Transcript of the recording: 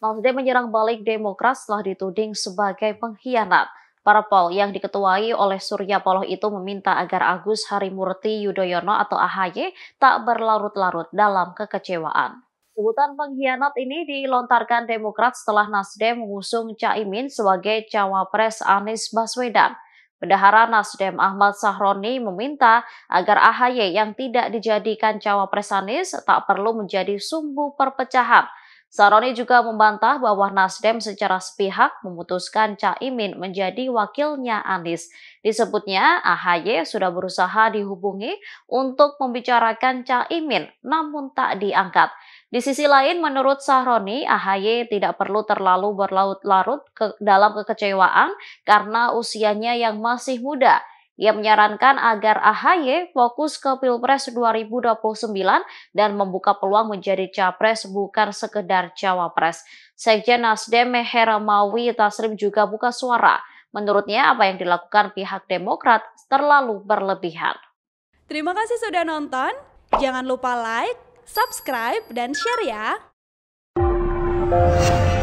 Nasdem menyerang balik Demokrat setelah dituding sebagai pengkhianat. Parpol yang diketuai oleh Surya Paloh itu meminta agar Agus Harimurti Yudhoyono atau AHY tak berlarut-larut dalam kekecewaan. Sebutan pengkhianat ini dilontarkan Demokrat setelah Nasdem mengusung Caimin sebagai cawapres Anies Baswedan. Bendahara Nasdem Ahmad Sahroni meminta agar AHY yang tidak dijadikan cawapres Anies tak perlu menjadi sumbu perpecahan Saroni juga membantah bahwa Nasdem secara sepihak memutuskan Caimin menjadi wakilnya Anies. Disebutnya AHY sudah berusaha dihubungi untuk membicarakan Caimin namun tak diangkat. Di sisi lain menurut Sahroni, AHY tidak perlu terlalu berlaut-larut ke dalam kekecewaan karena usianya yang masih muda. Ia menyarankan agar AHY fokus ke Pilpres 2029 dan membuka peluang menjadi capres bukan sekedar cawapres. Sekjen Nasdem Heramawi Tasrim juga buka suara. Menurutnya apa yang dilakukan pihak Demokrat terlalu berlebihan. Terima kasih sudah nonton. Jangan lupa like, subscribe, dan share ya.